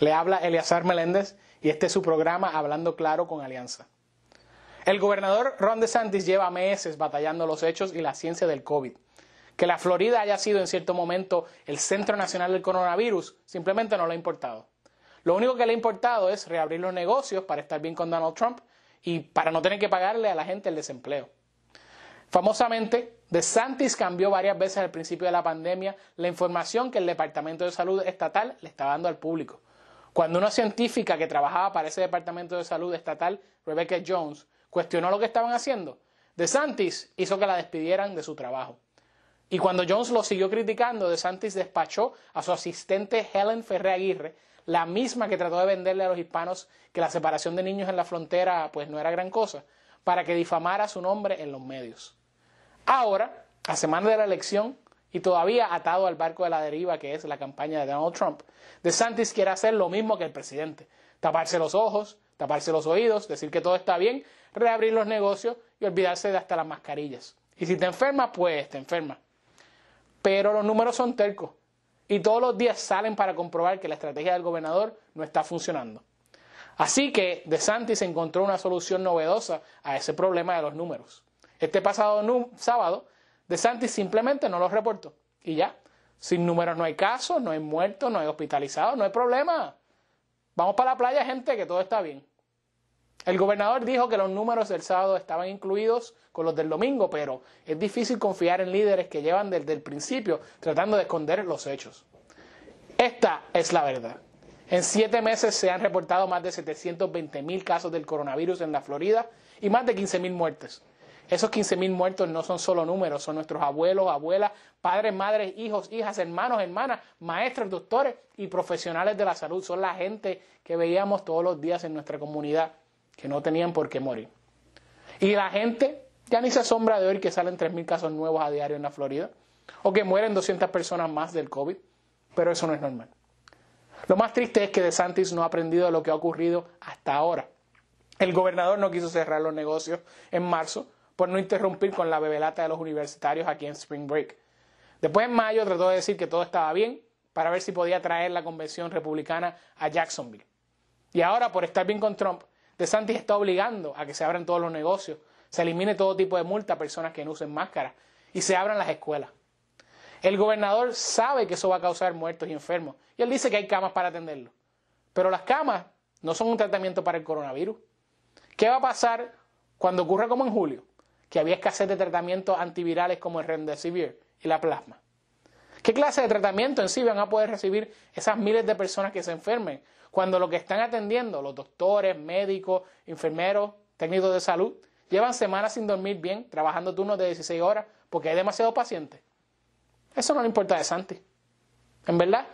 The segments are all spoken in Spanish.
le habla Eleazar Meléndez y este es su programa Hablando Claro con Alianza. El gobernador Ron DeSantis lleva meses batallando los hechos y la ciencia del COVID. Que la Florida haya sido en cierto momento el centro nacional del coronavirus simplemente no le ha importado. Lo único que le ha importado es reabrir los negocios para estar bien con Donald Trump y para no tener que pagarle a la gente el desempleo. Famosamente, de Santis cambió varias veces al principio de la pandemia la información que el Departamento de Salud Estatal le estaba dando al público. Cuando una científica que trabajaba para ese Departamento de Salud Estatal, Rebecca Jones, cuestionó lo que estaban haciendo, De Santis hizo que la despidieran de su trabajo. Y cuando Jones lo siguió criticando, De Santis despachó a su asistente Helen Ferre Aguirre, la misma que trató de venderle a los hispanos que la separación de niños en la frontera pues no era gran cosa, para que difamara su nombre en los medios. Ahora, a semana de la elección, y todavía atado al barco de la deriva que es la campaña de Donald Trump, DeSantis quiere hacer lo mismo que el presidente, taparse los ojos, taparse los oídos, decir que todo está bien, reabrir los negocios y olvidarse de hasta las mascarillas. Y si te enfermas, pues te enfermas. Pero los números son tercos y todos los días salen para comprobar que la estrategia del gobernador no está funcionando. Así que DeSantis encontró una solución novedosa a ese problema de los números. Este pasado sábado, De Santi simplemente no los reportó. Y ya, sin números no hay casos, no hay muertos, no hay hospitalizados, no hay problema. Vamos para la playa, gente, que todo está bien. El gobernador dijo que los números del sábado estaban incluidos con los del domingo, pero es difícil confiar en líderes que llevan desde el principio tratando de esconder los hechos. Esta es la verdad. En siete meses se han reportado más de veinte mil casos del coronavirus en la Florida y más de quince mil muertes. Esos 15.000 muertos no son solo números, son nuestros abuelos, abuelas, padres, madres, hijos, hijas, hermanos, hermanas, maestros, doctores y profesionales de la salud. Son la gente que veíamos todos los días en nuestra comunidad, que no tenían por qué morir. Y la gente ya ni se asombra de hoy que salen 3.000 casos nuevos a diario en la Florida o que mueren 200 personas más del COVID, pero eso no es normal. Lo más triste es que de Santis no ha aprendido lo que ha ocurrido hasta ahora. El gobernador no quiso cerrar los negocios en marzo por no interrumpir con la bebelata de los universitarios aquí en Spring Break. Después en mayo trató de decir que todo estaba bien para ver si podía traer la convención republicana a Jacksonville. Y ahora, por estar bien con Trump, DeSantis está obligando a que se abran todos los negocios, se elimine todo tipo de multa a personas que no usen máscara y se abran las escuelas. El gobernador sabe que eso va a causar muertos y enfermos y él dice que hay camas para atenderlo. Pero las camas no son un tratamiento para el coronavirus. ¿Qué va a pasar cuando ocurra como en julio? que había escasez de tratamientos antivirales como el remdesivir y la plasma. ¿Qué clase de tratamiento en sí van a poder recibir esas miles de personas que se enfermen cuando lo que están atendiendo, los doctores, médicos, enfermeros, técnicos de salud, llevan semanas sin dormir bien, trabajando turnos de 16 horas porque hay demasiados pacientes? Eso no le importa a Santi. En verdad,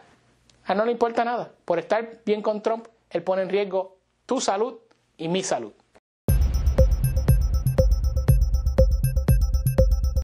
a no le importa nada. Por estar bien con Trump, él pone en riesgo tu salud y mi salud.